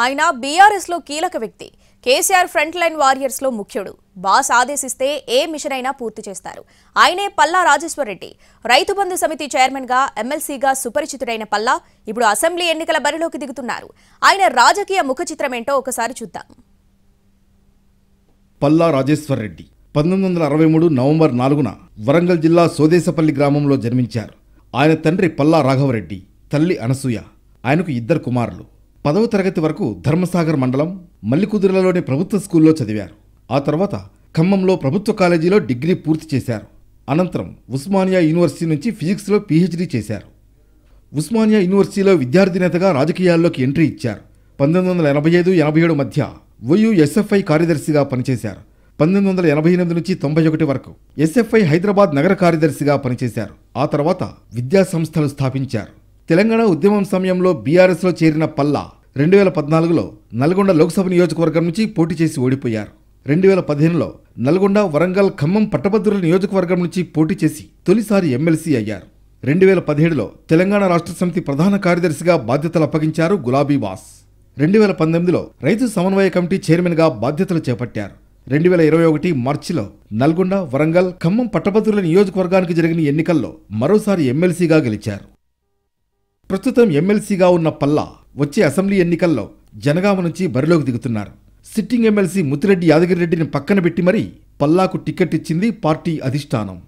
ఆయన బీఆర్ఎస్లో కీలక వ్యక్తి కేసీఆర్ ఫ్రంట్ లైన్ వారియర్స్లో ముఖ్యుడు బాస్ ఆదేశిస్తే ఏ మిషన్ అయినా పూర్తి చేస్తారు ఆయనే పల్లా రాజేశ్వరరెడ్డి రైతు బంధు సమితి గా ఎమ్మెల్సీగా సుపరిచితుడైన పల్లా ఇప్పుడు అసెంబ్లీ ఎన్నికల బరిలోకి దిగుతున్నారు ఆయన రాజకీయ ముఖ చిత్రమేంటో ఒకసారి చూద్దాం పల్లా రాజేశ్వరరెడ్డి పంతొమ్మిది వందల అరవై మూడు నవంబర్ నాలుగున వరంగల్ జిల్లా సోదేశపల్లి గ్రామంలో జన్మించారు ఆయన తండ్రి పల్లా రాఘవరెడ్డి తల్లి అనసూయ ఆయనకు ఇద్దరు కుమారులు పదవ తరగతి వరకు ధర్మసాగర్ మండలం మల్లికుదురలలోని ప్రభుత్వ స్కూల్లో చదివారు ఆ తర్వాత ఖమ్మంలో ప్రభుత్వ కాలేజీలో డిగ్రీ పూర్తి చేశారు అనంతరం ఉస్మానియా యూనివర్సిటీ నుంచి ఫిజిక్స్లో పీహెచ్డీ చేశారు ఉస్మానియా యూనివర్సిటీలో విద్యార్థి నేతగా రాజకీయాల్లోకి ఎంట్రీ ఇచ్చారు పంతొమ్మిది వందల ఎనభై ఐదు ఎనభై ఏడు మధ్య వైయుఎస్ఎఫ్ఐ కార్యదర్శిగా పనిచేశారు పంతొమ్మిది వందల ఎనభై ఎనిమిది నుంచి తొంభై ఒకటి వరకు ఎస్ఎఫ్ఐ హైదరాబాద్ నగర కార్యదర్శిగా పనిచేశారు ఆ తర్వాత విద్యా సంస్థలు స్థాపించారు తెలంగాణ ఉద్యమం సమయంలో బీఆర్ఎస్లో చేరిన పల్లా రెండు వేల పద్నాలుగులో నల్గొండ లోక్సభ నియోజకవర్గం నుంచి పోటీ చేసి ఓడిపోయారు రెండు వేల పదిహేనులో నల్గొండ వరంగల్ ఖమ్మం పట్టభద్రుల నియోజకవర్గం నుంచి పోటీ చేసి తొలిసారి ఎమ్మెల్సీ అయ్యారు రెండు వేల పదిహేడులో తెలంగాణ రాష్ట్ర సమితి ప్రధాన కార్యదర్శిగా బాధ్యతలు అప్పగించారు గులాబీ బాస్ రెండు వేల పంతొమ్మిదిలో రైతు సమన్వయ కమిటీ చైర్మన్గా బాధ్యతలు చేపట్టారు రెండు వేల ఇరవై ఒకటి మార్చిలో నల్గొండ వరంగల్ ఖమ్మం పట్టభద్రుల నియోజకవర్గానికి జరిగిన ఎన్నికల్లో మరోసారి ఎమ్మెల్సీగా గెలిచారు ప్రస్తుతం ఎమ్మెల్సీగా ఉన్న పల్లా వచ్చే అసెంబ్లీ ఎన్నికల్లో జనగామ నుంచి బరిలోకి దిగుతున్నారు సిట్టింగ్ ఎమ్మెల్సీ ముత్తిరెడ్డి యాదగిరిరెడ్డిని పక్కన పెట్టి మరీ పల్లాకు టికెట్ ఇచ్చింది పార్టీ అధిష్టానం